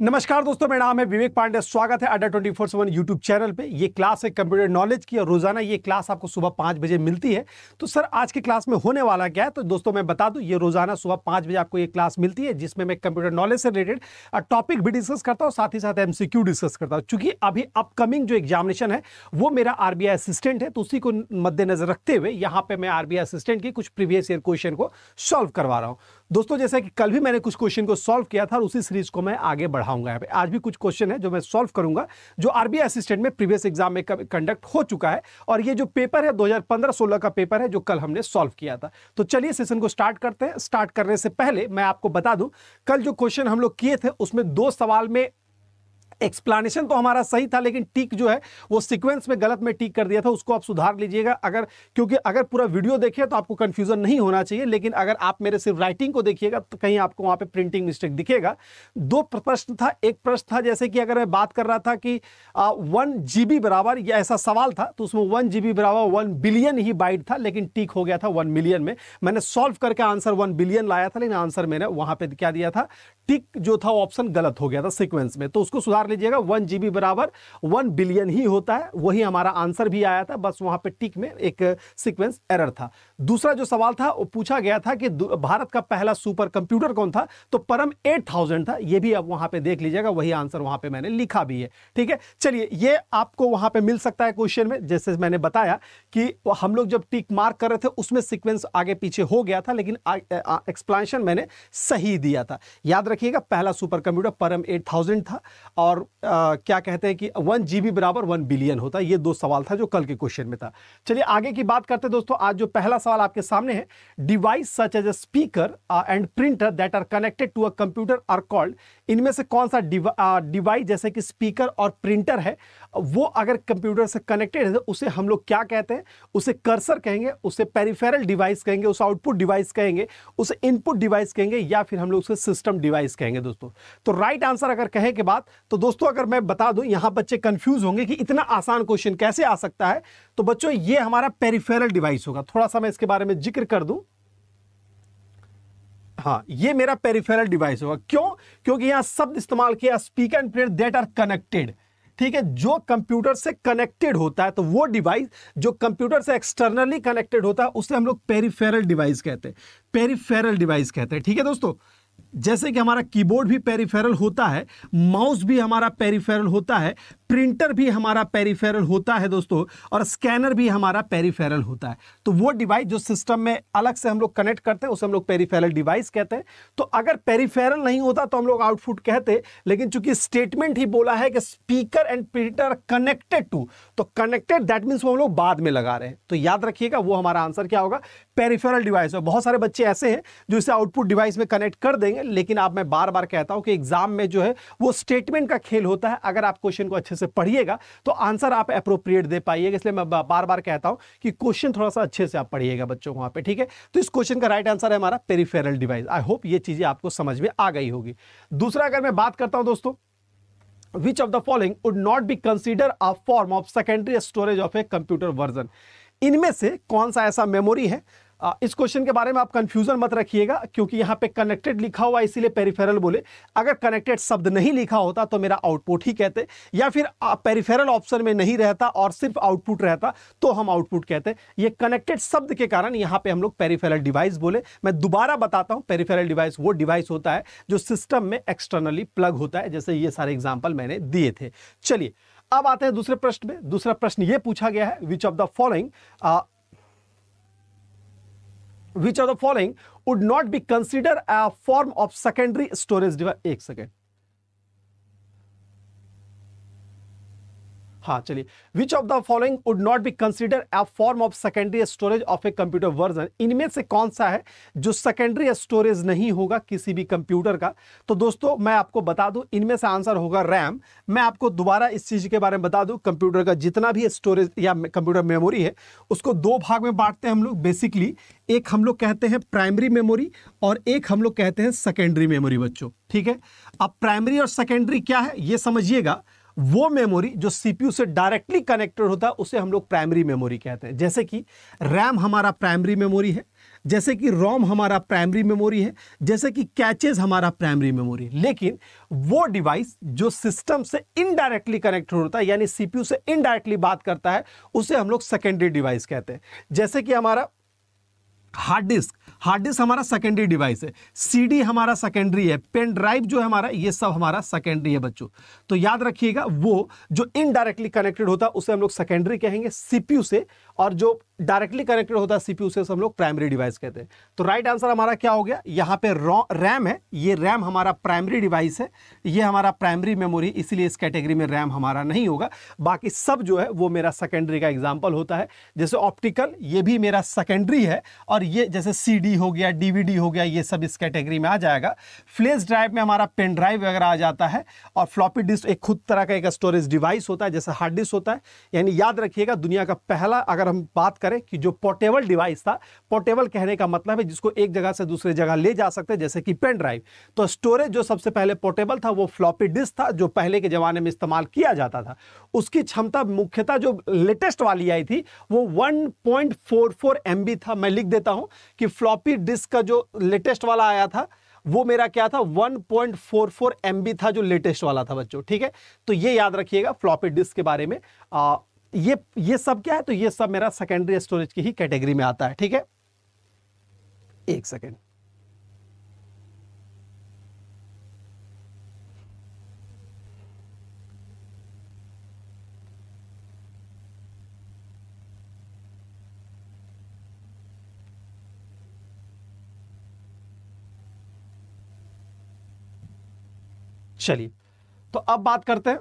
नमस्कार दोस्तों मेरा नाम है विवेक पांडे स्वागत है Adda twenty four seven YouTube channel पे ये क्लास है कंप्यूटर नॉलेज की और रोजाना ये क्लास आपको सुबह पाँच बजे मिलती है तो सर आज के क्लास में होने वाला क्या है तो दोस्तों मैं बता दूं ये रोजाना सुबह पाँच बजे आपको ये क्लास मिलती है जिसमें मैं कंप्यूटर नॉलेज से रिलेटेड टॉपिक भी डिस्कस करता हूँ साथ ही साथ एम डिस्कस करता हूँ चूंकि अभी अपकमिंग जो एग्जामिनेशन है वो मेरा आर असिस्टेंट है तो उसी को मद्देनजर रखते हुए यहाँ पे मैं आर असिस्टेंट की कुछ प्रीवियस ईयर क्वेश्चन को सॉल्व करवा रहा हूँ दोस्तों जैसा कि कल भी मैंने कुछ क्वेश्चन को सॉल्व किया था और उसी सीरीज को मैं आगे बढ़ाऊंगा यहाँ पे आज भी कुछ क्वेश्चन है जो मैं सॉल्व करूंगा जो आरबीआई असिस्टेंट में प्रीवियस एग्जाम में कंडक्ट हो चुका है और ये जो पेपर है 2015-16 का पेपर है जो कल हमने सॉल्व किया था तो चलिए सेशन को स्टार्ट करते हैं स्टार्ट करने से पहले मैं आपको बता दूं कल जो क्वेश्चन हम लोग किए थे उसमें दो सवाल में एक्सप्लानेशन तो हमारा सही था लेकिन टिक जो है वो सीक्वेंस में गलत में टिक कर दिया था उसको आप सुधार लीजिएगा अगर क्योंकि अगर पूरा वीडियो देखिए तो आपको कन्फ्यूजन नहीं होना चाहिए लेकिन अगर आप मेरे सिर्फ राइटिंग को देखिएगा तो कहीं आपको वहाँ पे प्रिंटिंग मिस्टेक दिखेगा दो प्रश्न था एक प्रश्न था जैसे कि अगर मैं बात कर रहा था कि वन जी बराबर या ऐसा सवाल था तो उसमें वन जी बराबर वन बिलियन ही बाइट था लेकिन टिक हो गया था वन मिलियन में मैंने सॉल्व करके आंसर वन बिलियन लाया था लेकिन आंसर मैंने वहाँ पर क्या दिया था टिक जो था ऑप्शन गलत हो गया था सिक्वेंस में तो उसको सुधार कर लीजिएगा वन जी बराबर वन बिलियन ही होता है वही हमारा आंसर भी आया था बस वहां पे टिक में एक सीक्वेंस एरर था दूसरा जो सवाल था वो पूछा गया था कि भारत का पहला सुपर कंप्यूटर कौन था तो परम एट थाउजेंड था ये भी आप वहां पे देख लीजिएगा वही आंसर वहां पे मैंने लिखा भी है ठीक है चलिए ये आपको वहां पे मिल सकता है क्वेश्चन में जैसे मैंने बताया कि हम लोग जब टिक मार्क कर रहे थे उसमें सिक्वेंस आगे पीछे हो गया था लेकिन एक्सप्लेनेशन मैंने सही दिया था याद रखिएगा पहला सुपर कंप्यूटर परम एट था और और आ, क्या कहते हैं कि वन जी बराबर वन बिलियन होता है ये दो सवाल था जो कल के क्वेश्चन में था चलिए आगे की बात करते हैं दोस्तों आज जो पहला सवाल आपके सामने है device such as a speaker and printer that are connected to a computer are called इनमें से कौन सा डिवाइस जैसे कि स्पीकर और प्रिंटर है वो अगर कंप्यूटर से कनेक्टेड है तो उसे हम लोग क्या कहते हैं उसे कर्सर कहेंगे उसे पेरिफेरल डिवाइस कहेंगे उसे आउटपुट डिवाइस कहेंगे उसे इनपुट डिवाइस कहेंगे या फिर हम लोग उसे सिस्टम डिवाइस कहेंगे दोस्तों तो राइट आंसर अगर कहें के बाद तो दोस्तों अगर मैं बता दूं यहाँ बच्चे कंफ्यूज होंगे कि इतना आसान क्वेश्चन कैसे आ सकता है तो बच्चों ये हमारा पेरिफेरल डिवाइस होगा थोड़ा सा मैं इसके बारे में जिक्र कर दूँ हाँ ये मेरा पेरिफेरल डिवाइस होगा क्यों क्योंकि यहां शब्द इस्तेमाल किया speaker and player that are connected ठीक है जो कंप्यूटर से कनेक्टेड होता है तो वो डिवाइस जो कंप्यूटर से एक्सटर्नली कनेक्टेड होता है उसे हम लोग पेरीफेरल डिवाइस कहते हैं पेरीफेरल डिवाइस कहते हैं ठीक है दोस्तों जैसे कि हमारा कीबोर्ड भी पेरीफेरल होता है माउस भी हमारा पेरीफेरल होता है प्रिंटर भी हमारा पेरीफेरल होता है दोस्तों और स्कैनर भी हमारा पेरीफेरल होता है तो वो डिवाइस जो सिस्टम में अलग से हम लोग कनेक्ट करते हैं उसे हम लोग पेरीफेरल डिवाइस कहते हैं तो अगर पेरीफेरल नहीं होता तो हम लोग आउटपुट कहते लेकिन चूंकि स्टेटमेंट ही बोला है कि speaker and printer connected to तो कनेक्टेड दैट मीन्स वो हम लोग बाद में लगा रहे हैं तो याद रखिएगा वो हमारा आंसर क्या होगा पेरीफेरल डिवाइस और बहुत सारे बच्चे ऐसे हैं जो इसे आउटपुट डिवाइस में कनेक्ट कर देंगे लेकिन आप मैं बार बार कहता हूं कि एग्जाम में जो है वो स्टेटमेंट का खेल होता है अगर आप क्वेश्चन को अच्छे से पढ़िएगा तो आंसर आप अप्रोप्रिएट दे पाइएगा इसलिए मैं बार बार कहता हूं कि क्वेश्चन थोड़ा सा अच्छे से आप पढ़िएगा बच्चों को वहां पर ठीक है तो इस क्वेश्चन का राइट आंसर है हमारा पेरीफेरल डिवाइस आई होप ये चीजें आपको समझ में आ गई होगी दूसरा अगर मैं बात करता हूं दोस्तों which of the following would not be considered a form of secondary storage of a computer version इनमें से कौन सा ऐसा मेमोरी है इस क्वेश्चन के बारे में आप कंफ्यूजन मत रखिएगा क्योंकि यहाँ पे कनेक्टेड लिखा हुआ इसीलिए पेरीफेरल बोले अगर कनेक्टेड शब्द नहीं लिखा होता तो मेरा आउटपुट ही कहते या फिर पेरिफेरल ऑप्शन में नहीं रहता और सिर्फ आउटपुट रहता तो हम आउटपुट कहते ये कनेक्टेड शब्द के कारण यहाँ पे हम लोग पेरीफेरल डिवाइस बोले मैं दोबारा बताता हूँ पेरीफेरल डिवाइस वो डिवाइस होता है जो सिस्टम में एक्सटर्नली प्लग होता है जैसे ये सारे एग्जाम्पल मैंने दिए थे चलिए अब आते हैं दूसरे प्रश्न में दूसरा प्रश्न ये पूछा गया है which of the following which of the following would not be considered a form of secondary storage device? One second. हाँ चलिए which of the following would not be consider a form of secondary storage of a computer version इनमें से कौन सा है जो secondary storage नहीं होगा किसी भी कंप्यूटर का तो दोस्तों मैं आपको बता दूं इनमें से आंसर होगा रैम मैं आपको दोबारा इस चीज़ के बारे में बता दूं कंप्यूटर का जितना भी स्टोरेज या कंप्यूटर मेमोरी है उसको दो भाग में बांटते हैं हम लोग बेसिकली एक हम लोग कहते हैं प्राइमरी मेमोरी और एक हम लोग कहते हैं सेकेंडरी मेमोरी बच्चों ठीक है अब प्राइमरी और सेकेंडरी क्या है ये समझिएगा वो मेमोरी जो सीपीयू से डायरेक्टली कनेक्टेड होता है उसे हम लोग प्राइमरी मेमोरी कहते हैं जैसे कि रैम हमारा प्राइमरी मेमोरी है जैसे कि रोम हमारा प्राइमरी मेमोरी है जैसे कि कैचेज हमारा प्राइमरी मेमोरी लेकिन वो डिवाइस जो सिस्टम से इनडायरेक्टली कनेक्टेड होता है यानी सीपीयू से इनडायरेक्टली बात करता है उसे हम लोग सेकेंडरी डिवाइस कहते हैं जैसे कि हमारा हार्ड डिस्क हार्ड डिस्क हमारा सेकेंडरी डिवाइस है सीडी हमारा सेकेंडरी है पेन ड्राइव जो है हमारा ये सब हमारा सेकेंडरी है बच्चों तो याद रखिएगा वो जो इनडायरेक्टली कनेक्टेड होता है उसे हम लोग सेकेंडरी कहेंगे सीपीयू से और जो डायरेक्टली कनेक्टेड होता है सीपीयू से हम लोग प्राइमरी डिवाइस कहते हैं तो राइट आंसर हमारा क्या हो गया यहाँ पे रैम है ये रैम हमारा प्राइमरी डिवाइस है ये हमारा प्राइमरी मेमोरी इसीलिए इस कैटेगरी में रैम हमारा नहीं होगा बाकी सब जो है वो मेरा सेकेंडरी का एग्जाम्पल होता है जैसे ऑप्टिकल ये भी मेरा सेकेंडरी है और ये जैसे सी हो गया डी हो गया ये सब इस कैटेगरी में आ जाएगा फ्लेश ड्राइव में हमारा पेन ड्राइव वगैरह आ जाता है और फ्लॉपी डिस्क एक खुद तरह का एक स्टोरेज डिवाइस होता है जैसे हार्ड डिस्क होता है यानी याद रखिएगा दुनिया का पहला अगर अगर हम बात करें कि जो पोर्टेबल डिवाइस था पोर्टेबल कहने का मतलब है जिसको एक जगह से दूसरे जगह ले जा सकते हैं जैसे कि पेन ड्राइव तो स्टोरेज जो सबसे पहले पोर्टेबल था वो फ्लॉपी डिस्क था जो पहले के ज़माने में इस्तेमाल किया जाता था उसकी क्षमता मुख्यतः जो लेटेस्ट वाली आई थी वो वन पॉइंट था मैं लिख देता हूँ कि फ्लॉपी डिस्क का जो लेटेस्ट वाला आया था वो मेरा क्या था 1.44 पॉइंट था जो लेटेस्ट वाला था बच्चों ठीक है तो ये याद रखिएगा फ्लॉपी डिस्क के बारे में आ, ये ये सब क्या है तो ये सब मेरा सेकेंडरी स्टोरेज की ही कैटेगरी में आता है ठीक है एक सेकेंड चलिए तो अब बात करते हैं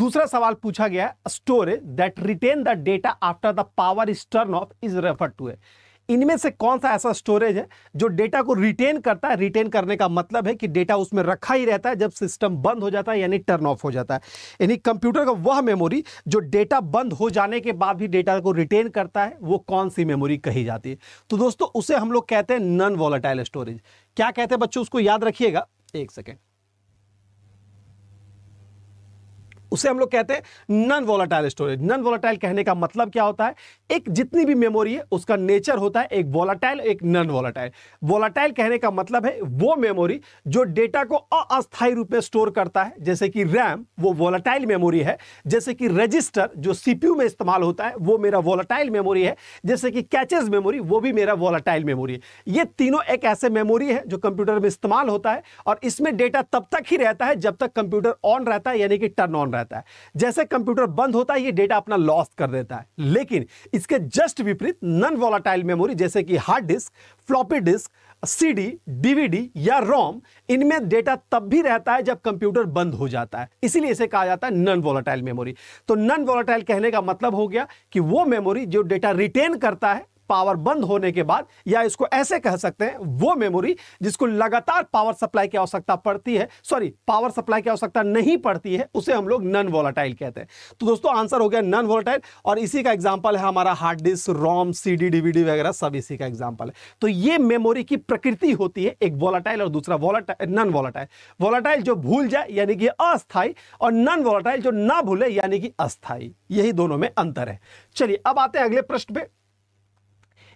दूसरा सवाल पूछा गया है storage that retain the data after the power is turn off is refer to है इनमें से कौन सा ऐसा स्टोरेज है जो डेटा को रिटेन करता है रिटेन करने का मतलब है कि डेटा उसमें रखा ही रहता है जब सिस्टम बंद हो जाता है यानी टर्न ऑफ हो जाता है यानी कंप्यूटर का वह मेमोरी जो डेटा बंद हो जाने के बाद भी डेटा को रिटेन करता है वो कौन सी मेमोरी कही जाती है तो दोस्तों उसे हम लोग कहते हैं नॉन वॉलेटाइल स्टोरेज क्या कहते हैं बच्चों उसको याद रखिएगा एक सेकेंड उसे हम लोग कहते हैं non volatile storage non volatile कहने का मतलब क्या होता है एक जितनी भी मेमोरी है उसका नेचर होता है एक वोलाटाइल एक नॉन वोलाटाइल वोलाटाइल कहने का मतलब है वो मेमोरी जो डेटा को अस्थायी रूप में स्टोर करता है जैसे कि रैम वो वोलाटाइल मेमोरी है जैसे कि रजिस्टर जो सीपीयू में इस्तेमाल होता है वो मेरा वोलाटाइल मेमोरी है जैसे कि कैचेज मेमोरी वो भी मेरा वोलाटाइल मेमोरी है ये तीनों एक ऐसे मेमोरी है जो कंप्यूटर में इस्तेमाल होता है और इसमें डेटा तब तक ही रहता है जब तक कंप्यूटर ऑन रहता है यानी कि टर्न ऑन रहता है रहता है जैसे कंप्यूटर बंद होता है ये डेटा अपना लॉस कर देता है लेकिन इसके जस्ट विपरीत नॉन वॉलाटाइल मेमोरी जैसे कि hard disk floppy disk CD DVD या रोम इनमें डेटा तब भी रहता है जब कंप्यूटर बंद हो जाता है इसीलिए इसे कहा जाता है नॉन वॉलाटाइल मेमोरी तो नॉन वॉलाटाइल कहने का मतलब हो गया कि वो मेमोरी जो डेटा रिटेन करता है पावर बंद होने के बाद या इसको ऐसे कह सकते हैं वो मेमोरी जिसको लगातार पावर सप्लाई की आवश्यकता पड़ती है सॉरी पावर सप्लाई की आवश्यकता नहीं पड़ती है उसे हम लोग नन वोलाटाइल कहते हैं तो दोस्तों आंसर हो गया नन वोलाटाइल और इसी का एग्जाम्पल है हमारा hard disk ROM C D वगैरह सब इसी का एग्जाम्पल है तो ये मेमोरी की प्रकृति होती है एक वोलाटाइल और दूसरा वोलाटाइल नॉन वोलाटाइल वोलाटाइल जो भूल जाए यानी कि अस्थाई और नन वोलाटाइल जो ना भूले यानी कि अस्थाई यही दोनों में अंतर है चलिए अब आते हैं अगले प्रश्न पे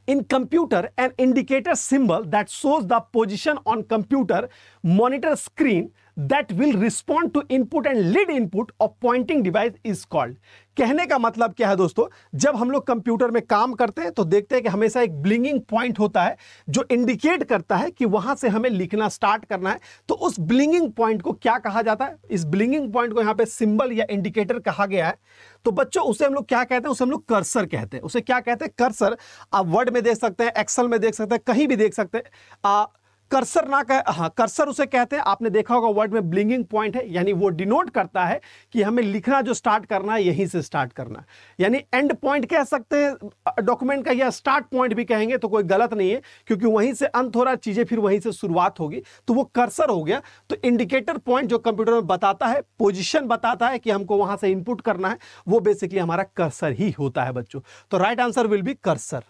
in computer an indicator symbol that shows the position on computer monitor screen that will respond to input and lead input of pointing device is called. कहने का मतलब क्या है दोस्तों जब हम लोग कंप्यूटर में काम करते हैं तो देखते हैं कि हमेशा एक ब्लिंगिंग पॉइंट होता है जो इंडिकेट करता है कि वहां से हमें लिखना स्टार्ट करना है तो उस ब्लिंगिंग पॉइंट को क्या कहा जाता है इस ब्लिंगिंग पॉइंट को यहाँ पे सिंबल या इंडिकेटर कहा गया है तो बच्चों उसे हम लोग क्या कहते हैं उसे हम लोग कर्सर कहते हैं उसे क्या कहते हैं कर्सर आप वर्ड में देख सकते हैं एक्सल में देख सकते हैं कहीं भी देख सकते हैं कर्सर ना कह हाँ कर्सर उसे कहते हैं आपने देखा होगा वर्ड में ब्लिंगिंग पॉइंट है यानी वो डिनोट करता है कि हमें लिखना जो स्टार्ट करना है यहीं से स्टार्ट करना यानी एंड पॉइंट कह सकते हैं डॉक्यूमेंट का या स्टार्ट पॉइंट भी कहेंगे तो कोई गलत नहीं है क्योंकि वहीं से अंत हो रहा चीज़ें फिर वहीं से शुरुआत होगी तो वो कर्सर हो गया तो इंडिकेटर पॉइंट जो कंप्यूटर में बताता है पोजिशन बताता है कि हमको वहाँ से इनपुट करना है वो बेसिकली हमारा कर्सर ही होता है बच्चों तो right answer will be cursor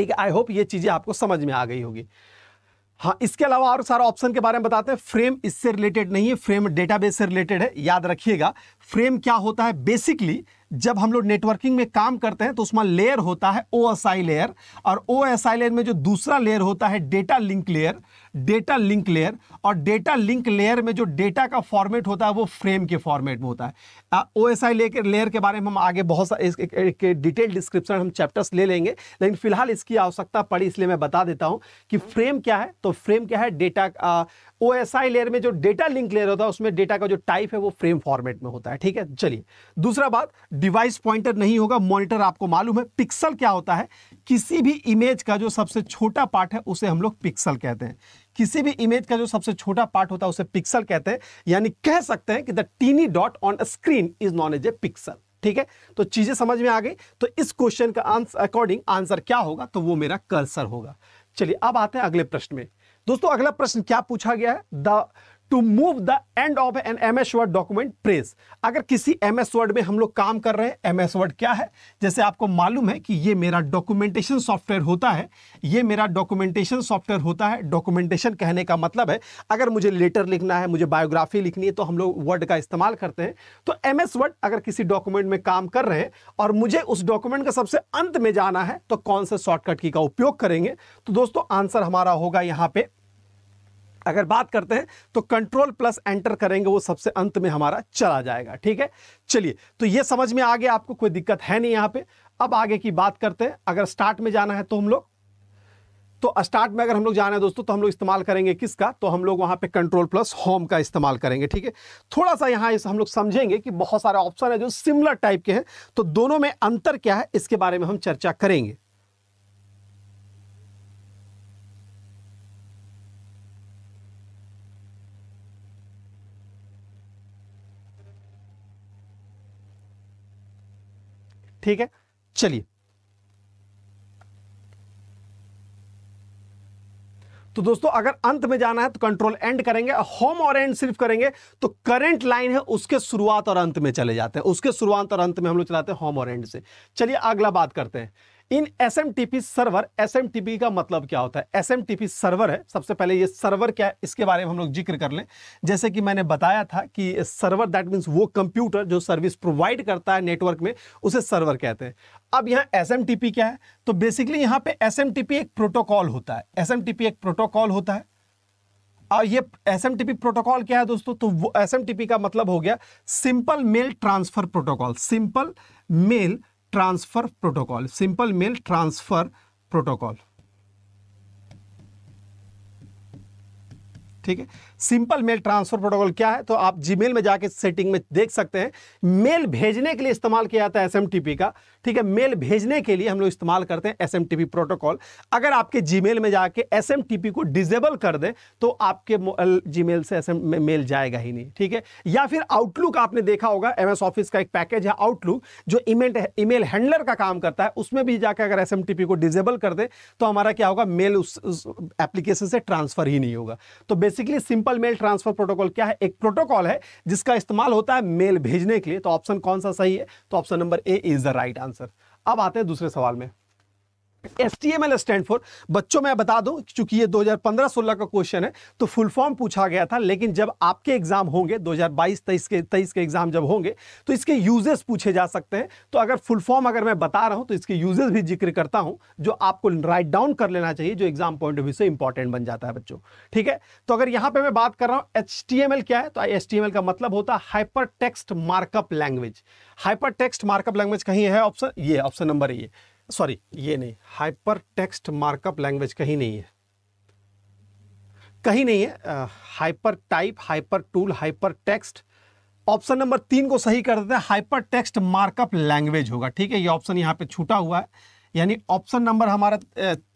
ठीक है आई होप ये चीज़ें आपको समझ में आ गई होगी हाँ इसके अलावा और सारा ऑप्शन के बारे में बताते हैं फ्रेम इससे रिलेटेड नहीं है फ्रेम डेटाबेस से रिलेटेड है याद रखिएगा फ्रेम क्या होता है बेसिकली जब हम लोग नेटवर्किंग में काम करते हैं तो उसमें लेयर होता है ओ एस आई लेयर और ओ एस आई लेयर में जो दूसरा लेयर होता है data link layer data link layer और डेटा लिंक लेयर में जो डेटा का फॉर्मेट होता है वो फ्रेम के फॉर्मेट में होता है ओ एस आई लेकर लेयर के बारे में हम आगे बहुत सारे डिटेल डिस्क्रिप्शन हम चैप्टर्स ले लेंगे लेकिन फिलहाल इसकी आवश्यकता पड़ी इसलिए मैं बता देता हूँ कि फ्रेम क्या है तो फ्रेम क्या है data O S I layer में जो डेटा लिंक लेयर होता है उसमें डेटा का जो टाइप है वो फ्रेम फॉर्मेट में होता है ठीक है चलिए दूसरा बात डिवाइस पॉइंटर नहीं होगा मॉनिटर आपको मालूम है पिक्सल क्या होता है किसी भी इमेज का जो सबसे छोटा पार्ट है उसे हम लोग पिक्सल कहते हैं किसी भी इमेज का जो सबसे छोटा पार्ट होता है उसे पिक्सल कहते हैं यानी कह सकते हैं कि the tiny dot on screen is known as a pixel ठीक है तो चीजें समझ में आ गई तो इस क्वेश्चन का आंसर अकॉर्डिंग आंसर क्या होगा तो वो मेरा कर्सर होगा चलिए अब आते हैं अगले प्रश्न में दोस्तों अगला प्रश्न क्या पूछा गया है the to move the end of an M S Word document press अगर किसी एम एस वर्ड में हम लोग काम कर रहे हैं एम एस वर्ड क्या है जैसे आपको मालूम है कि ये मेरा डॉक्यूमेंटेशन सॉफ्टवेयर होता है ये मेरा डॉक्यूमेंटेशन सॉफ्टवेयर होता है डॉक्यूमेंटेशन कहने का मतलब है अगर मुझे लेटर लिखना है मुझे बायोग्राफी लिखनी है तो हम लोग वर्ड का इस्तेमाल करते हैं तो एम एस वर्ड अगर किसी डॉक्यूमेंट में काम कर रहे हैं और मुझे उस डॉक्यूमेंट का सबसे अंत में जाना है तो कौन से शॉर्टकट की का उपयोग करेंगे तो दोस्तों आंसर हमारा होगा यहाँ पे अगर बात करते हैं तो कंट्रोल प्लस एंटर करेंगे वो सबसे अंत में हमारा चला जाएगा ठीक है चलिए तो ये समझ में आ गया आपको कोई दिक्कत है नहीं यहाँ पे अब आगे की बात करते हैं अगर स्टार्ट में जाना है तो हम लोग तो स्टार्ट में अगर हम लोग जाना है दोस्तों तो हम लोग इस्तेमाल करेंगे किसका तो हम लोग वहां पे कंट्रोल प्लस होम का इस्तेमाल करेंगे ठीक है थोड़ा सा यहाँ इस हम लोग समझेंगे कि बहुत सारे ऑप्शन है जो सिमिलर टाइप के हैं तो दोनों में अंतर क्या है इसके बारे में हम चर्चा करेंगे ठीक है चलिए तो दोस्तों अगर अंत में जाना है तो कंट्रोल एंड करेंगे होम और एंड सिर्फ करेंगे तो करंट लाइन है उसके शुरुआत और अंत में चले जाते हैं उसके शुरुआत और अंत में हम लोग चलाते हैं होम और एंड से चलिए अगला बात करते हैं इन एस सर्वर एस का मतलब क्या होता है एस सर्वर है सबसे पहले ये सर्वर क्या है इसके बारे में हम लोग जिक्र कर लें जैसे कि मैंने बताया था कि सर्वर दैट मीन्स वो कंप्यूटर जो सर्विस प्रोवाइड करता है नेटवर्क में उसे सर्वर कहते हैं अब यहाँ एस क्या है तो बेसिकली यहाँ पे एस एक प्रोटोकॉल होता है एस एक प्रोटोकॉल होता है और ये एस प्रोटोकॉल क्या है दोस्तों तो वो का मतलब हो गया simple mail transfer protocol simple mail transfer protocol simple mail transfer protocol ठीक है सिंपल मेल ट्रांसफर प्रोटोकॉल क्या है तो आप जीमेल में जाके सेटिंग में देख सकते हैं मेल भेजने के लिए इस्तेमाल किया जाता है एसएमटीपी का ठीक है मेल भेजने के लिए हम लोग इस्तेमाल करते हैं एसएमटीपी प्रोटोकॉल अगर आपके जीमेल में जाके एसएमटीपी को डिजेबल कर दें तो आपके जीमेल से एस मेल जाएगा ही नहीं ठीक है या फिर आउटलुक आपने देखा होगा एम ऑफिस का एक पैकेज है आउटलुक जो ईमेल ईमेल हैंडलर का काम करता है उसमें भी जाकर अगर एस को डिजेबल कर दें तो हमारा क्या होगा मेल उस एप्लीकेशन से ट्रांसफर ही नहीं होगा तो basically simple simple mail transfer protocol क्या है एक प्रोटोकॉल है जिसका इस्तेमाल होता है मेल भेजने के लिए तो ऑप्शन कौन सा सही है तो option number A is the right answer अब आते हैं दूसरे सवाल में S T M L stand for बच्चों मैं बता दूं चूंकि ये 2015-16 का क्वेश्चन है तो फुल फॉर्म पूछा गया था लेकिन जब आपके एग्जाम होंगे 2022-23 के तेईस के एग्जाम जब होंगे तो इसके यूजेस पूछे जा सकते हैं तो अगर फुल फॉर्म अगर मैं बता रहा हूं तो इसके यूजेस भी जिक्र करता हूं जो आपको राइट डाउन कर लेना चाहिए जो एग्जाम पॉइंट ऑफ व्यू से इंपॉर्टेंट बन जाता है बच्चों ठीक है तो अगर यहां पर मैं बात कर रहा हूं एच क्या है तो एल का मतलब होता है hyper text markup language hyper text markup language कहीं है ऑप्शन ये ऑप्शन नंबर ये सॉरी ये नहीं हाइपर टेक्स्ट मार्कअप लैंग्वेज कहीं नहीं है कहीं नहीं है hyper type hyper tool hyper text option number तीन को सही कर देते हैं हाइपर टेक्स्ट मार्कअप लैंग्वेज होगा ठीक है ये ऑप्शन यहां पे छूटा हुआ है यानी ऑप्शन नंबर हमारा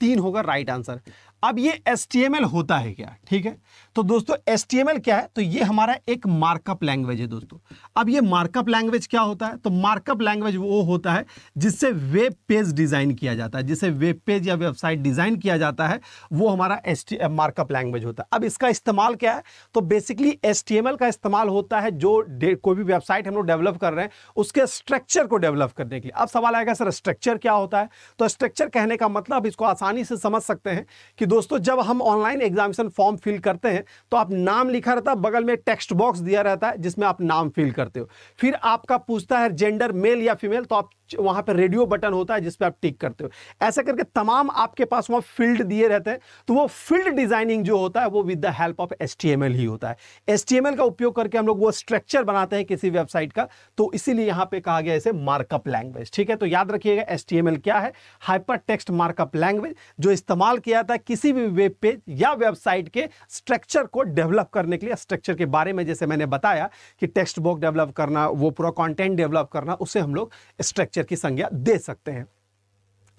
तीन होगा राइट आंसर अब ये एस होता है क्या ठीक है तो दोस्तों एस क्या है तो ये हमारा एक मार्कअप लैंग्वेज है दोस्तों अब ये मार्कअप लैंग्वेज क्या होता है तो मार्कअप लैंग्वेज वो होता है जिससे वेब पेज डिज़ाइन किया जाता है जिसे वेब पेज या वेबसाइट डिज़ाइन किया जाता है वो हमारा एस मार्कअप लैंग्वेज होता है अब इसका इस्तेमाल क्या है तो बेसिकली एस का इस्तेमाल होता है जो कोई भी वेबसाइट हम लोग डेवलप कर रहे हैं उसके स्ट्रक्चर को डेवलप करने के लिए अब सवाल आएगा सर स्ट्रक्चर क्या होता है तो स्ट्रक्चर कहने का मतलब इसको आसानी से समझ सकते हैं कि दोस्तों जब हम ऑनलाइन एग्जामिनेशन फॉर्म फिल करते हैं तो आप नाम लिखा रहता है बगल में टेक्स्ट बॉक्स दिया रहता है जिसमें आप नाम फिल करते हो फिर आपका पूछता है जेंडर मेल या फीमेल तो आप वहां पर रेडियो बटन होता है जिस पर आप टिक करते हो ऐसा करके तमाम आपके पास वहां फील्ड दिए रहते हैं तो वो फील्ड डिजाइनिंग जो होता है वो with the help of S ही होता है एस का उपयोग करके हम लोग वो स्ट्रक्चर बनाते हैं किसी वेबसाइट का तो इसीलिए यहां पर कहा गया इसे मार्कअप लैंग्वेज ठीक है तो याद रखिएगा एस क्या है हाइपर टेक्स्ट मार्कअप लैंग्वेज जो इस्तेमाल किया जाता है किसी भी वेब पेज या वेबसाइट के स्ट्रक्चर को डेवलप करने के लिए स्ट्रक्चर के बारे में जैसे मैंने बताया कि टेक्स्ट बुक डेवलप करना वो पूरा कॉन्टेंट डेवलप करना उसे हम लोग स्ट्रक्चर फीचर की संज्ञा दे सकते हैं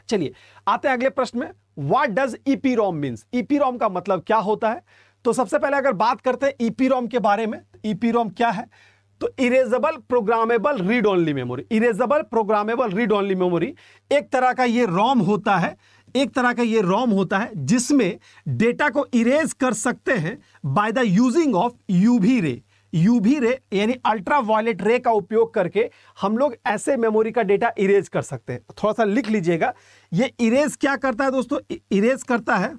चलिए आते हैं अगले प्रश्न में what does EP ROM mean EP ROM का मतलब क्या होता है तो सबसे पहले अगर बात करते हैं ईपी रोम के बारे में तो ईपी रोम क्या है तो erasable programmable read only memory erasable programmable read only memory एक तरह का ये रोम होता है एक तरह का ये रोम होता है जिसमें डेटा को इरेज कर सकते हैं by the using of UV ray UV ray यानी अल्ट्रा वायलेट रे का उपयोग करके हम लोग ऐसे मेमोरी का डेटा इरेज कर सकते हैं थोड़ा सा लिख लीजिएगा ये इरेज क्या करता है दोस्तों इरेज e- करता है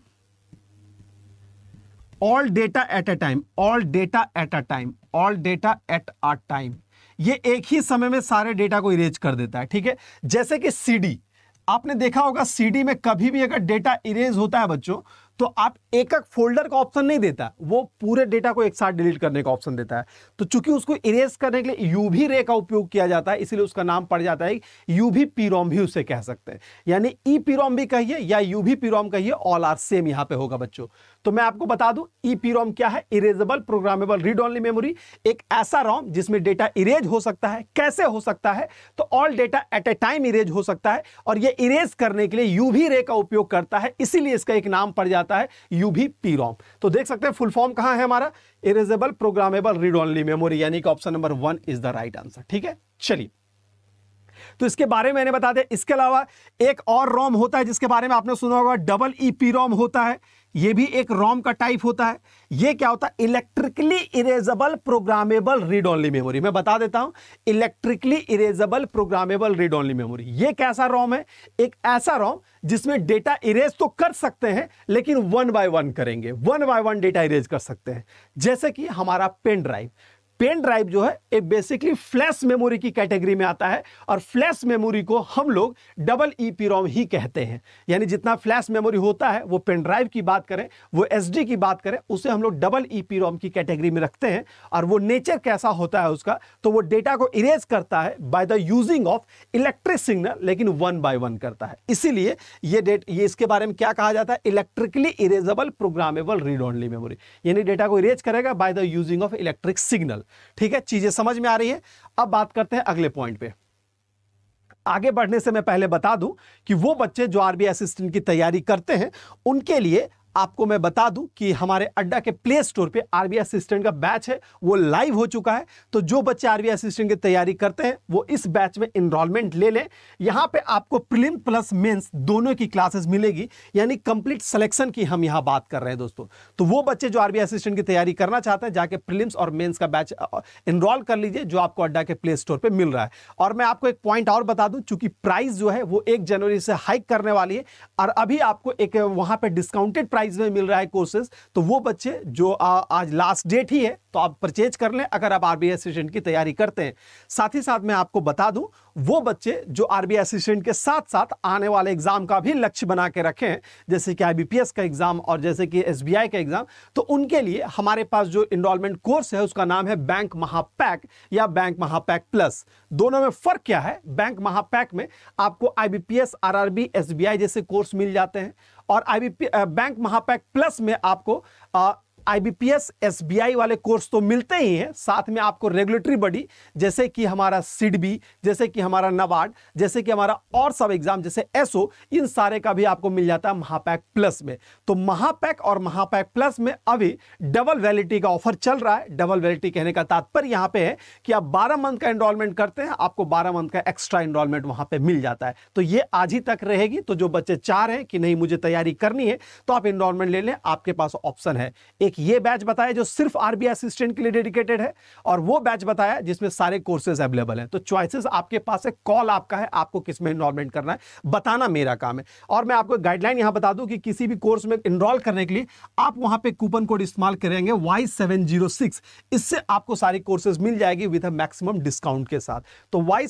all data at a time all data at a time all data at a time ये एक ही समय में सारे डेटा को इरेज कर देता है ठीक है जैसे कि सीडी आपने देखा होगा सीडी में कभी भी अगर डेटा इरेज होता है बच्चों तो आप एक एक फोल्डर का ऑप्शन नहीं देता वो पूरे डेटा को एक साथ डिलीट करने का ऑप्शन देता है तो चूंकि उसको इरेज करने के लिए यूवी रे का उपयोग किया जाता है इसीलिए उसका नाम पड़ जाता है यूवी पीरोम भी उसे कह सकते हैं यानी ई e पीरोम भी कहिए या यूवी पीरोम कहिए ऑल आर सेम यहाँ पे होगा बच्चों तो मैं आपको बता दूं ई e पीरोम क्या है erasable programmable read only memory एक ऐसा रोम जिसमें डेटा इरेज हो सकता है कैसे हो सकता है तो all data at a time erase हो सकता है और यह इरेज करने के लिए यूवी रे का उपयोग करता है इसीलिए इसका एक नाम पड़ जाता जाता है यूवी रॉम तो देख सकते हैं फुल फॉर्म कहां है हमारा erasable programmable read only memory यानी कि option number one is the right answer ठीक है चलिए तो इसके बारे में मैंने बता दिया इसके अलावा एक और रोम होता है जिसके बारे में आपने सुना होगा डबल ई पी रोम होता है ये भी एक रोम का टाइप होता है ये क्या होता है electrically erasable programmable read only memory मैं बता देता हूं electrically erasable programmable read only memory ये कैसा रोम है एक ऐसा रोम जिसमें डेटा इरेज तो कर सकते हैं लेकिन वन बाय वन करेंगे one by one data erase कर सकते हैं जैसे कि हमारा पेन ड्राइव पेन ड्राइव जो है ये बेसिकली फ्लैश मेमोरी की कैटेगरी में आता है और फ्लैश मेमोरी को हम लोग डबल ई पी रोम ही कहते हैं यानी जितना फ्लैश मेमोरी होता है वो पेन ड्राइव की बात करें वो एस डी की बात करें उसे हम लोग डबल ई पी रोम की कैटेगरी में रखते हैं और वो नेचर कैसा होता है उसका तो वो डेटा को इरेज करता है by the using of electric signal लेकिन वन बाय वन करता है इसीलिए ये डेट ये इसके बारे में क्या कहा जाता है electrically erasable programmable read only memory यानी डेटा को इरेज करेगा by the using of electric signal ठीक है चीजें समझ में आ रही है अब बात करते हैं अगले पॉइंट पे आगे बढ़ने से मैं पहले बता दूं कि वो बच्चे जो आरबी असिस्टेंट की तैयारी करते हैं उनके लिए आपको मैं बता दूं कि हमारे अड्डा के प्ले स्टोर पे आरबीआई असिस्टेंट का बैच है वो लाइव हो चुका है तो जो बच्चे आरबीआई असिस्टेंट की तैयारी करते हैं वो इस बैच में इनरोलमेंट ले लें यहाँ पे आपको प्रिलिम प्लस मेंस दोनों की क्लासेस मिलेगी यानी कंप्लीट सिलेक्शन की हम यहाँ बात कर रहे हैं दोस्तों तो वो बच्चे जो आरबीआई असिस्टेंट की तैयारी करना चाहते हैं जाके प्रिलिम्स और मेन्स का बैच इनरोल कर लीजिए जो आपको अड्डा के प्ले स्टोर पर मिल रहा है और मैं आपको एक पॉइंट और बता दूँ चूंकि प्राइस जो है वो एक जनवरी से हाइक करने वाली है और अभी आपको एक वहाँ पर डिस्काउंटेड प्राइस प्राइस में मिल रहा है कोर्सेज तो वो बच्चे जो आ, आज लास्ट डेट ही है तो आप परचेज कर लें अगर आप आर बी की तैयारी करते हैं साथ ही साथ मैं आपको बता दूं वो बच्चे जो आरबीआई असिस्टेंट के साथ साथ आने वाले एग्जाम का भी लक्ष्य बना के रखें जैसे कि आईबीपीएस का एग्जाम और जैसे कि एसबीआई का एग्जाम तो उनके लिए हमारे पास जो इनरोलमेंट कोर्स है उसका नाम है बैंक महापैक या बैंक महापैक प्लस दोनों में फर्क क्या है बैंक महापैक में आपको आईबीपीएस आरआरबी एसबीआई जैसे कोर्स मिल जाते हैं और पी बैंक महापैक प्लस में आपको आईबीपीएस एसबीआई वाले कोर्स तो मिलते ही हैं साथ में आपको रेगुलेटरी बॉडी जैसे कि हमारा सिडबी जैसे कि हमारा नवार्ड जैसे कि हमारा और सब एग्जाम जैसे एसओ इन सारे का भी आपको मिल जाता है महापैक प्लस में तो महापैक और महापैक प्लस में अभी डबल वैलिटी का ऑफर चल रहा है डबल वैलिटी कहने का तात्पर्य यहाँ पे है कि आप बारह मंथ का एनरोलमेंट करते हैं आपको बारह मंथ का एक्स्ट्रा एनरोलमेंट वहां पर मिल जाता है तो ये आज ही तक रहेगी तो जो बच्चे चाह रहे हैं कि नहीं मुझे तैयारी करनी है तो आप एनरोलमेंट ले लें आपके पास ऑप्शन है एक एक ये बैच बताया जो सिर्फ आरबीआई असिस्टेंट के लिए डेडिकेटेड है और वो बैच बताया जिसमें सारे कोर्सेज अवेलेबल हैं तो चॉइसेस आपके पास है कॉल आपका है आपको किस में इनरोलमेंट करना है बताना मेरा काम है और मैं आपको गाइडलाइन यहां बता दूं कि किसी भी कोर्स में इनरोल करने के लिए आप वहां पर कूपन कोड इस्तेमाल करेंगे वाई इससे आपको सारी कोर्सेज मिल जाएगी विद मैक्सिमम डिस्काउंट के साथ तो वाई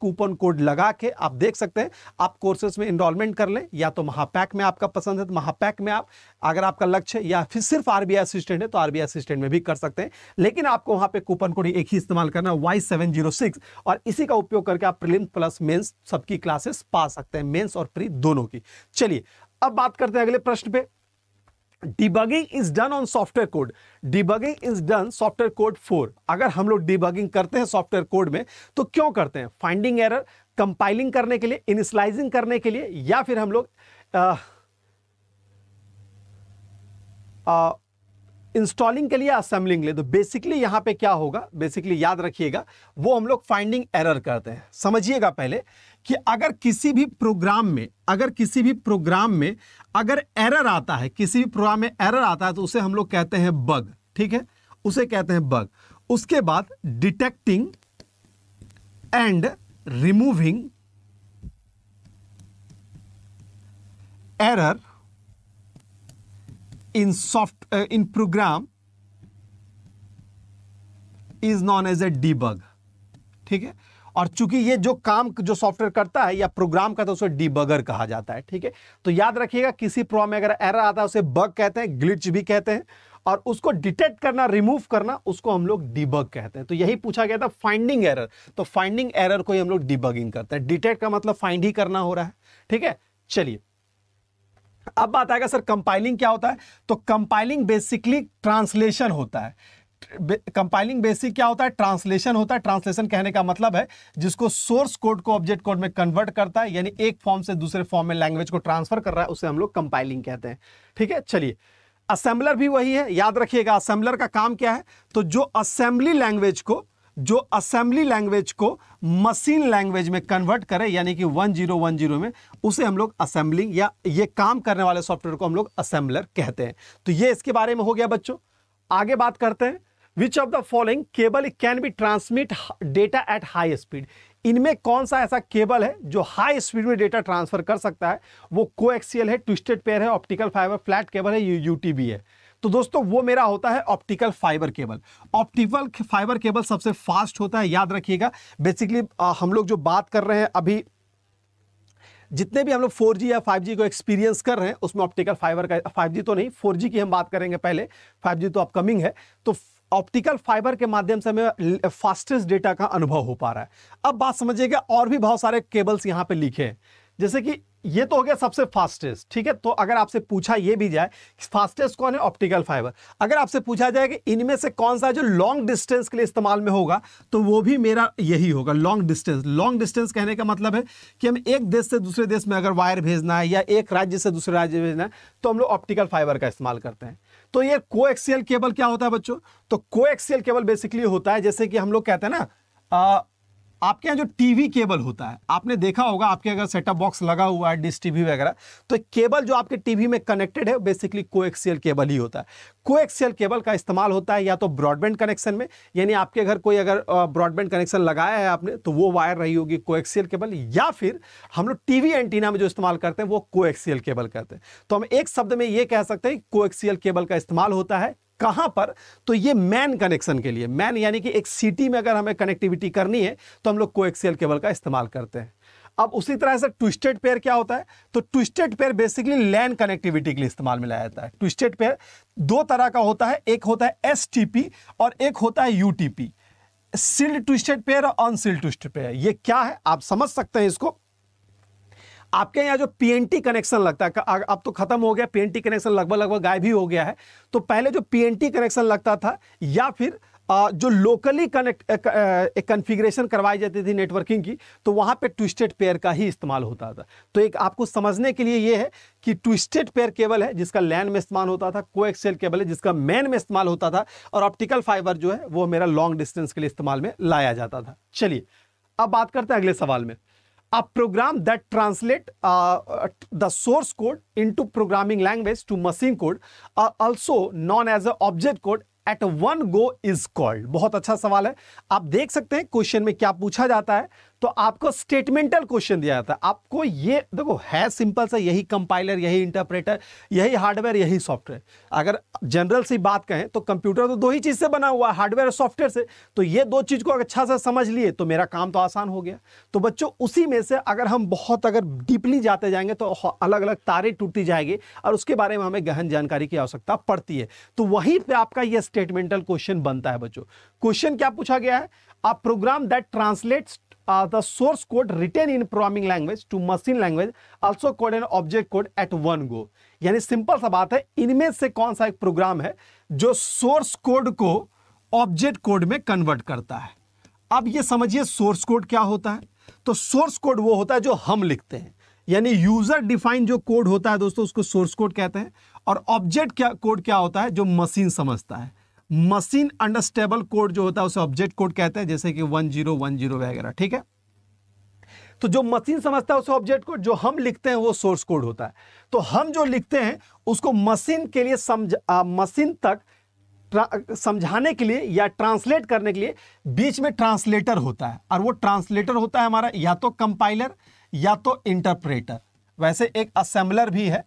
कूपन कोड लगा के आप देख सकते हैं आप कोर्सेज में इनरोलमेंट कर लें या तो महापैक में आपका पसंद है तो महापैक में आप अगर आपका लक्ष्य या फिर सिर्फ सिर्फ आरबीआई असिस्टेंट है तो आरबीआई असिस्टेंट में भी कर सकते हैं लेकिन आपको वहां पे कूपन कोड एक ही इस्तेमाल करना है वाई सेवन जीरो सिक्स और इसी का उपयोग करके आप प्रिलिम प्लस मेंस सबकी क्लासेस पा सकते हैं मेंस और प्री दोनों की चलिए अब बात करते हैं अगले प्रश्न पे debugging is done on software code debugging is done software code for अगर हम लोग डिबगिंग करते हैं सॉफ्टवेयर कोड में तो क्यों करते हैं फाइंडिंग एरर कंपाइलिंग करने के लिए इनिशलाइजिंग करने के लिए या फिर हम लोग इंस्टॉलिंग के लिए असेंबलिंग ले तो बेसिकली यहां पे क्या होगा बेसिकली याद रखिएगा वो हम लोग फाइंडिंग एरर करते हैं समझिएगा पहले कि अगर किसी भी प्रोग्राम में अगर किसी भी प्रोग्राम में अगर एरर आता है किसी भी प्रोग्राम में एरर आता है तो उसे हम लोग कहते हैं बग ठीक है उसे कहते हैं बग उसके बाद detecting and removing error in soft uh, in program is known as a debug ठीक है और चूंकि ये जो काम जो सॉफ्टवेयर करता है या प्रोग्राम करता है उसे डिबगर कहा जाता है ठीक है तो याद रखिएगा किसी प्रोग्राम में अगर एरर आता है उसे बग कहते हैं ग्लिच भी कहते हैं और उसको डिटेक्ट करना रिमूव करना उसको हम लोग डिबग कहते हैं तो यही पूछा गया था फाइंडिंग एरर तो फाइंडिंग एरर को ही हम लोग डिबगिंग करते हैं डिटेक्ट का मतलब फाइंड ही करना हो रहा है ठीक है चलिए अब बात आएगा सर कंपाइलिंग क्या होता है तो कंपाइलिंग बेसिकली ट्रांसलेशन होता है कंपाइलिंग बेसिक क्या होता है ट्रांसलेशन होता है ट्रांसलेशन कहने का मतलब है जिसको सोर्स कोड को ऑब्जेक्ट कोड में कन्वर्ट करता है यानी एक फॉर्म से दूसरे फॉर्म में लैंग्वेज को ट्रांसफर कर रहा है उसे हम लोग कंपाइलिंग कहते हैं ठीक है चलिए असेंबलर भी वही है याद रखिएगा असेंबलर का काम क्या है तो जो असेंबली लैंग्वेज को जो असेंबली लैंग्वेज को मशीन लैंग्वेज में कन्वर्ट करें यानी कि 1010 में उसे हम लोग असेंबलिंग या ये काम करने वाले सॉफ्टवेयर को हम लोग असेंबलर कहते हैं तो ये इसके बारे में हो गया बच्चों आगे बात करते हैं which of the following cable can be transmit data at high speed इनमें कौन सा ऐसा केबल है जो हाई स्पीड में डेटा ट्रांसफर कर सकता है वो कोएक्सियल है ट्विस्टेड पेयर है ऑप्टिकल फाइबर फ्लैट केबल है यू यूटीबी है तो दोस्तों वो मेरा होता है optical fibre cable optical fibre cable सबसे फास्ट होता है याद रखिएगा बेसिकली हम लोग जो बात कर रहे हैं अभी जितने भी हम लोग 4G या 5G को एक्सपीरियंस कर रहे हैं उसमें ऑप्टिकल फाइबर का 5G तो नहीं 4G की हम बात करेंगे पहले 5G तो अपकमिंग है तो ऑप्टिकल फाइबर के माध्यम से हमें फास्टेस्ट डेटा का अनुभव हो पा रहा है अब बात समझिएगा और भी बहुत सारे केबल्स यहाँ पे लिखे हैं जैसे कि ये तो हो गया सबसे फास्टेस्ट ठीक है तो अगर आपसे पूछा ये भी जाए कि फास्टेस्ट कौन है ऑप्टिकल फाइबर अगर आपसे पूछा जाए कि इनमें से कौन सा जो लॉन्ग डिस्टेंस के लिए इस्तेमाल में होगा तो वो भी मेरा यही होगा लॉन्ग डिस्टेंस लॉन्ग डिस्टेंस कहने का मतलब है कि हम एक देश से दूसरे देश में अगर वायर भेजना है या एक राज्य से दूसरे राज्य भेजना है तो हम लोग ऑप्टिकल फाइबर का इस्तेमाल करते हैं तो ये को केबल क्या होता है बच्चों तो को केबल बेसिकली होता है जैसे कि हम लोग कहते हैं ना आपके यहाँ जो टीवी केबल होता है आपने देखा होगा आपके अगर सेटअप बॉक्स लगा हुआ है डिश टीवी वगैरह तो केबल जो आपके टीवी में कनेक्टेड है बेसिकली कोएक्सियल केबल ही होता है कोएक्सियल केबल का इस्तेमाल होता है या तो ब्रॉडबैंड कनेक्शन में यानी आपके घर कोई अगर ब्रॉडबैंड कनेक्शन लगाया है आपने तो वो वायर रही होगी कोएक्सियल केबल या फिर हम लोग टीवी एंटीना में जो इस्तेमाल करते हैं वो कोएक्सियल केबल करते हैं तो हम एक शब्द में ये कह सकते हैं कोएक्सियल केबल का इस्तेमाल होता है कहां पर तो ये मैन कनेक्शन के लिए मैन यानी कि एक सिटी में अगर हमें कनेक्टिविटी करनी है तो हम लोग कोएक्सियल केबल का इस्तेमाल करते हैं अब उसी तरह से ट्विस्टेड पेयर क्या होता है तो twisted pair basically LAN connectivity के लिए इस्तेमाल में लाया जाता है ट्विस्टेड पेयर दो तरह का होता है एक होता है एस और एक होता है यू सिल्ड ट्विस्टेड पेयर और अनसिल्ड ट्विस्टेड पेयर ये क्या है आप समझ सकते हैं इसको आपके यहाँ जो पीएनटी कनेक्शन लगता है अब तो खत्म हो गया पीएनटी कनेक्शन लगभग लगभग गायब ही हो गया है तो पहले जो पीएनटी कनेक्शन लगता था या फिर जो लोकली कनेक्ट कन्फिग्रेशन करवाई जाती थी नेटवर्किंग की तो वहाँ पे ट्विस्टेड पेयर का ही इस्तेमाल होता था तो एक आपको समझने के लिए ये है कि ट्विस्टेड पेयर केबल है जिसका लैंड में इस्तेमाल होता था को एक्सेल केबल है जिसका मैन में इस्तेमाल होता था और ऑप्टिकल फाइबर जो है वो मेरा लॉन्ग डिस्टेंस के लिए इस्तेमाल में लाया जाता था चलिए अब बात करते हैं अगले सवाल में a program that translate uh, the source code into programming language to machine code uh, also known as a object code at one go is called बहुत अच्छा सवाल है आप देख सकते हैं क्वेश्चन में क्या पूछा जाता है तो आपको स्टेटमेंटल क्वेश्चन दिया जाता है आपको ये देखो है सिंपल सा यही कंपाइलर यही इंटरप्रेटर यही हार्डवेयर यही सॉफ्टवेयर अगर जनरल सी बात कहें तो कंप्यूटर तो दो ही चीज़ से बना हुआ है हार्डवेयर और सॉफ्टवेयर से तो ये दो चीज़ को अच्छा से समझ लिए तो मेरा काम तो आसान हो गया तो बच्चों उसी में से अगर हम बहुत अगर डीपली जाते जाएंगे तो अलग अलग तारे टूटती जाएगी और उसके बारे में हमें गहन जानकारी की आवश्यकता पड़ती है तो वहीं पर आपका यह स्टेटमेंटल क्वेश्चन बनता है बच्चों क्वेश्चन क्या पूछा गया है a program that translates uh, the source code written in programming language to machine language also called an object code at one go यानी सिंपल सा बात है इनमें से कौन सा एक प्रोग्राम है जो सोर्स कोड को ऑब्जेक्ट कोड में कन्वर्ट करता है अब ये समझिए सोर्स कोड क्या होता है तो सोर्स कोड वो होता है जो हम लिखते हैं यानी यूजर डिफाइन जो कोड होता है दोस्तों उसको सोर्स कोड कहते हैं और ऑब्जेक्ट क्या कोड क्या होता है जो मशीन समझता है मशीन अंडरस्टेबल कोड जो होता है उसे ऑब्जेक्ट कोड कहते हैं जैसे कि वन जीरो वन जीरो वगैरह ठीक है तो जो मशीन समझता है उसे ऑब्जेक्ट कोड जो हम लिखते हैं वो सोर्स कोड होता है तो हम जो लिखते हैं उसको मशीन के लिए समझ मशीन तक समझाने के लिए या ट्रांसलेट करने के लिए बीच में ट्रांसलेटर होता है और वो ट्रांसलेटर होता है हमारा या तो कंपाइलर या तो इंटरप्रेटर वैसे एक असेंबलर भी है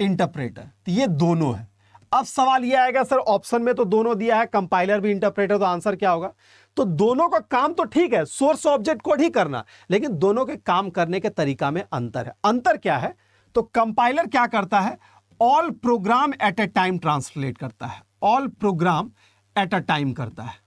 इंटरप्रेटर तो ये दोनों है अब सवाल यह आएगा सर ऑप्शन में तो दोनों दिया है कंपाइलर भी इंटरप्रेटर तो आंसर क्या होगा तो दोनों का काम तो ठीक है सोर्स ऑब्जेक्ट कोड ही करना लेकिन दोनों के काम करने के तरीका में अंतर है अंतर क्या है तो कंपाइलर क्या करता है all program at a time translate करता है all program at a time करता है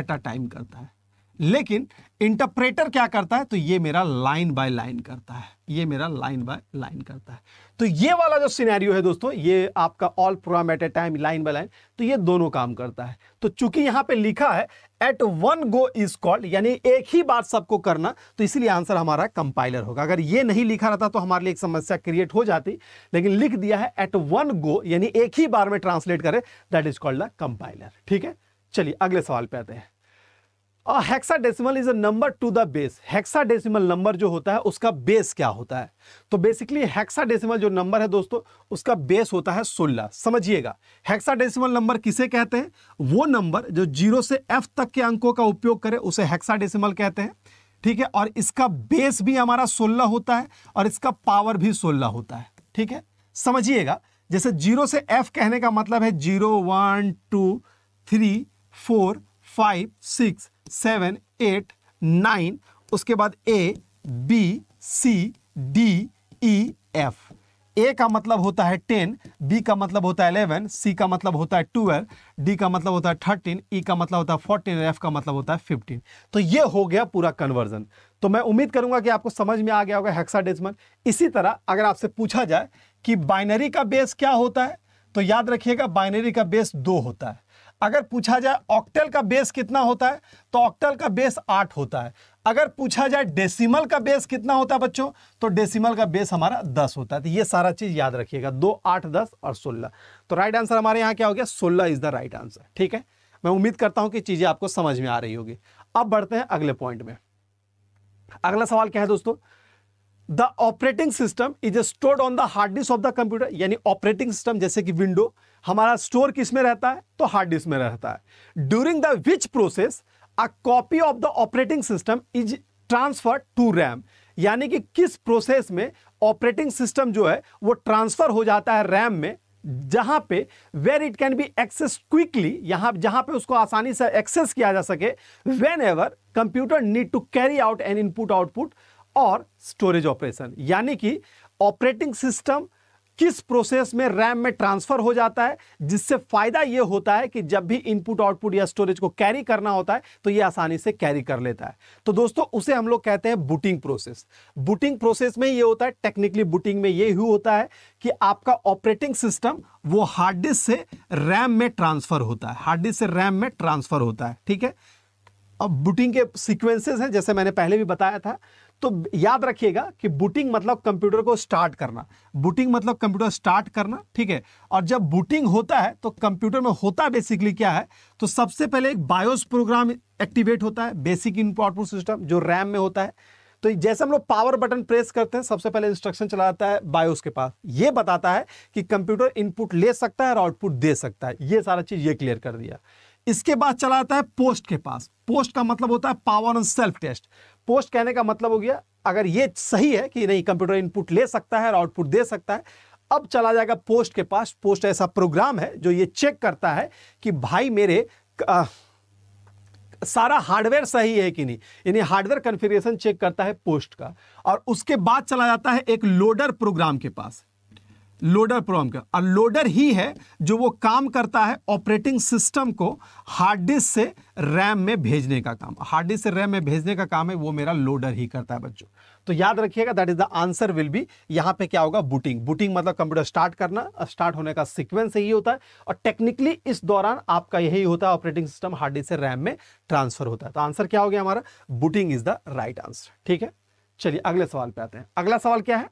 एट अ टाइम करता है लेकिन इंटरप्रेटर क्या करता है तो ये मेरा लाइन बाय लाइन करता है ये मेरा लाइन बाय लाइन करता है तो ये वाला जो सिनेरियो है दोस्तों ये आपका all program at a time line by line तो ये दोनों काम करता है तो चूंकि यहां पे लिखा है at one go is called यानी एक ही बार सबको करना तो इसलिए आंसर हमारा कंपाइलर होगा अगर ये नहीं लिखा रहता तो हमारे लिए एक समस्या क्रिएट हो जाती लेकिन लिख दिया है एट वन गो यानी एक ही बार में ट्रांसलेट करें that is called the compiler ठीक है चलिए अगले सवाल पे आते हैं और hexadecimal is a number to the base hexadecimal number जो होता है उसका बेस क्या होता है तो बेसिकली हेक्साडेसिमल जो नंबर है दोस्तों उसका बेस होता है सोलह समझिएगा हेक्साडेसिमल नंबर किसे कहते हैं वो नंबर जो जीरो से एफ तक के अंकों का उपयोग करे उसे हेक्साडेसिमल कहते हैं ठीक है और इसका बेस भी हमारा सोलह होता है और इसका पावर भी सोलह होता है ठीक है समझिएगा जैसे जीरो से एफ कहने का मतलब है zero one two three four five six seven eight nine उसके बाद A B C D E F A का मतलब होता है टेन बी का मतलब होता है इलेवन सी का मतलब होता है ट्वेल्व डी का मतलब होता है थर्टीन ई e का मतलब होता है फोर्टीन एफ का मतलब होता है फिफ्टीन तो ये हो गया पूरा कन्वर्जन तो मैं उम्मीद करूंगा कि आपको समझ में आ गया होगा हेक्साडेसिमल इसी तरह अगर आपसे पूछा जाए कि बाइनरी का बेस क्या होता है तो याद रखिएगा बाइनरी का बेस दो होता है अगर पूछा जाए ऑक्टल का बेस कितना होता है तो ऑक्टल का बेस आठ होता है अगर पूछा जाए डेसिमल का बेस कितना होता है बच्चों तो डेसिमल का बेस हमारा दस होता है तो ये सारा चीज़ याद रखिएगा दो आठ दस और सोलह तो राइट आंसर हमारे यहाँ क्या हो गया सोलह इज़ द राइट आंसर ठीक है मैं उम्मीद करता हूं कि चीज़ें आपको समझ में आ रही होगी अब बढ़ते हैं अगले पॉइंट में अगला सवाल क्या है दोस्तों the operating system is stored on the hard disk of the computer यानी ऑपरेटिंग सिस्टम जैसे कि विंडो हमारा स्टोर किस में रहता है तो हार्ड डिस्क में रहता है during the which process a copy of the operating system is transfer to RAM यानी कि किस प्रोसेस में ऑपरेटिंग सिस्टम जो है वो ट्रांसफर हो जाता है रैम में जहां पे where it can be access quickly यहां जहां पे उसको आसानी से एक्सेस किया जा सके whenever computer need to carry out an input output और स्टोरेज ऑपरेशन यानी कि ऑपरेटिंग सिस्टम किस प्रोसेस में रैम में ट्रांसफर हो जाता है जिससे फायदा यह होता है कि जब भी इनपुट आउटपुट या स्टोरेज को कैरी करना होता है तो यह आसानी से कैरी कर लेता है तो दोस्तों उसे हम लोग कहते हैं बुटिंग प्रोसेस बुटिंग प्रोसेस में यह होता है टेक्निकली बुटिंग में ये ही होता है कि आपका ऑपरेटिंग सिस्टम वो हार्ड डिस्क से रैम में ट्रांसफर होता है हार्ड डिस्क से रैम में ट्रांसफर होता है ठीक है अब बुटिंग के सिक्वेंसेज हैं जैसे मैंने पहले भी बताया था तो याद रखिएगा कि बूटिंग मतलब कंप्यूटर को स्टार्ट करना बूटिंग मतलब कंप्यूटर स्टार्ट करना ठीक है और जब बूटिंग होता है तो कंप्यूटर में होता बेसिकली क्या है तो सबसे पहले एक बायोस प्रोग्राम एक्टिवेट होता है बेसिक इनपुट सिस्टम जो रैम में होता है तो जैसे हम लोग पावर बटन प्रेस करते हैं सबसे पहले इंस्ट्रक्शन चला जाता है बायोस के पास ये बताता है कि कंप्यूटर इनपुट ले सकता है और आउटपुट दे सकता है ये सारा चीज़ ये क्लियर कर दिया इसके बाद चला जाता है पोस्ट के पास पोस्ट का मतलब होता है power on self test POST कहने का मतलब हो गया अगर ये सही है कि नहीं कंप्यूटर इनपुट ले सकता है और आउटपुट दे सकता है अब चला जाएगा पोस्ट के पास पोस्ट ऐसा प्रोग्राम है जो ये चेक करता है कि भाई मेरे आ, सारा हार्डवेयर सही है कि नहीं यानी हार्डवेयर कन्फिग्रेशन चेक करता है पोस्ट का और उसके बाद चला जाता है एक लोडर प्रोग्राम के पास लोडर प्रोग्राम का और लोडर ही है जो वो काम करता है ऑपरेटिंग सिस्टम को हार्ड डिस्क से रैम में भेजने का काम हार्ड डिस्क से रैम में भेजने का काम है वो मेरा लोडर ही करता है बच्चों तो याद रखिएगा that is the answer will be यहाँ पे क्या होगा बुटिंग बुटिंग मतलब कंप्यूटर स्टार्ट करना स्टार्ट होने का सिक्वेंस यही होता है और टेक्निकली इस दौरान आपका यही होता है ऑपरेटिंग सिस्टम हार्ड डिस्क से रैम में ट्रांसफर होता है तो आंसर क्या हो गया हमारा booting is the right answer ठीक है चलिए अगले सवाल पे आते हैं अगला सवाल क्या है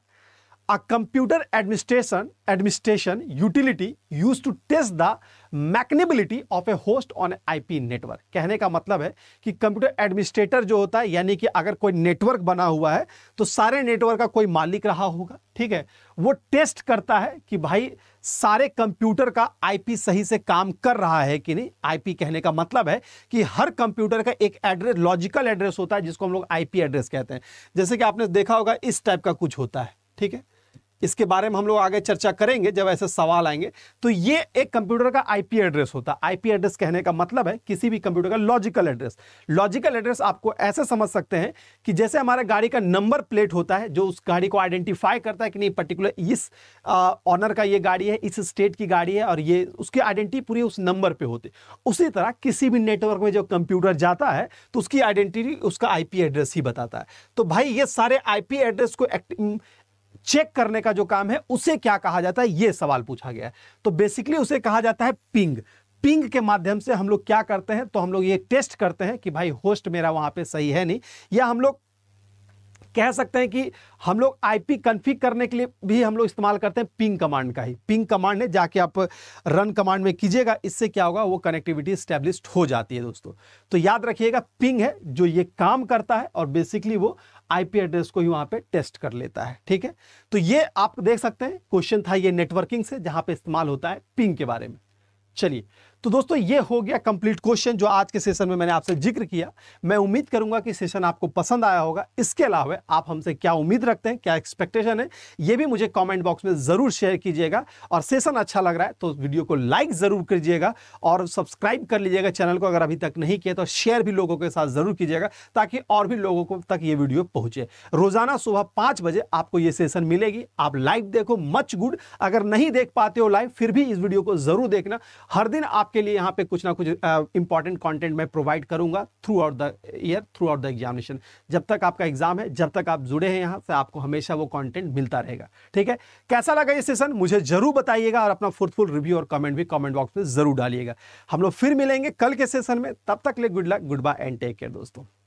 a computer administration, administration utility used to test the reachability of a host on IP network कहने का मतलब है कि कंप्यूटर एडमिनिस्ट्रेटर जो होता है यानी कि अगर कोई नेटवर्क बना हुआ है तो सारे नेटवर्क का कोई मालिक रहा होगा ठीक है वो टेस्ट करता है कि भाई सारे कंप्यूटर का आईपी सही से काम कर रहा है कि नहीं आईपी कहने का मतलब है कि हर कंप्यूटर का एक एड्रेस लॉजिकल एड्रेस होता है जिसको हम लोग आईपी एड्रेस कहते हैं जैसे कि आपने देखा होगा इस टाइप का कुछ होता है ठीक है इसके बारे में हम लोग आगे चर्चा करेंगे जब ऐसे सवाल आएंगे तो ये एक कंप्यूटर का आईपी एड्रेस होता है आईपी एड्रेस कहने का मतलब है किसी भी कंप्यूटर का लॉजिकल एड्रेस लॉजिकल एड्रेस आपको ऐसे समझ सकते हैं कि जैसे हमारे गाड़ी का नंबर प्लेट होता है जो उस गाड़ी को आइडेंटिफाई करता है कि नहीं पर्टिकुलर इस ऑनर का ये गाड़ी है इस स्टेट की गाड़ी है और ये उसकी आइडेंटिटी पूरी उस नंबर पर होती उसी तरह किसी भी नेटवर्क में जब कंप्यूटर जाता है तो उसकी आइडेंटिटी उसका आई एड्रेस ही बताता है तो भाई ये सारे आई एड्रेस को चेक करने का जो काम है उसे क्या कहा जाता है यह सवाल पूछा गया तो बेसिकली उसे कहा जाता है पिंग पिंग के माध्यम से हम लोग क्या करते हैं तो हम लोग ये टेस्ट करते हैं कि भाई होस्ट मेरा वहां पे सही है नहीं या हम लोग कह सकते हैं कि हम लोग आईपी कन्फिग करने के लिए भी हम लोग इस्तेमाल करते हैं पिंग कमांड का ही पिंग कमांड है जाके आप रन कमांड में कीजिएगा इससे क्या होगा वो कनेक्टिविटी स्टैब्लिश हो जाती है दोस्तों तो याद रखिएगा पिंग है जो ये काम करता है और बेसिकली वो आईपी एड्रेस को ही वहां पे टेस्ट कर लेता है ठीक है तो ये आप देख सकते हैं क्वेश्चन था ये नेटवर्किंग से जहां पे इस्तेमाल होता है पिंग के बारे में चलिए तो दोस्तों ये हो गया कंप्लीट क्वेश्चन जो आज के सेशन में मैंने आपसे जिक्र किया मैं उम्मीद करूंगा कि सेशन आपको पसंद आया होगा इसके अलावा आप हमसे क्या उम्मीद रखते हैं क्या एक्सपेक्टेशन है ये भी मुझे कॉमेंट बॉक्स में ज़रूर शेयर कीजिएगा और सेशन अच्छा लग रहा है तो वीडियो को लाइक ज़रूर कीजिएगा और सब्सक्राइब कर लीजिएगा चैनल को अगर अभी तक नहीं किया तो शेयर भी लोगों के साथ ज़रूर कीजिएगा ताकि और भी लोगों को तक ये वीडियो पहुंचे रोज़ाना सुबह पाँच बजे आपको ये सेशन मिलेगी आप लाइव देखो मच गुड अगर नहीं देख पाते हो लाइव फिर भी इस वीडियो को ज़रूर देखना हर दिन आप आपके लिए यहाँ पे कुछ ना कुछ इंपॉर्टेंट कंटेंट मैं प्रोवाइड करूंगा throughout the year throughout the examination जब तक आपका एग्जाम है जब तक आप जुड़े हैं यहाँ से आपको हमेशा वो कंटेंट मिलता रहेगा ठीक है कैसा लगा ये सेशन मुझे जरूर बताइएगा और अपना फोर्थफुल रिव्यू और कमेंट भी कॉमेंट बॉक्स में जरूर डालिएगा हम लोग फिर मिलेंगे कल के सेशन में तब तक ले good luck goodbye and take care दोस्तों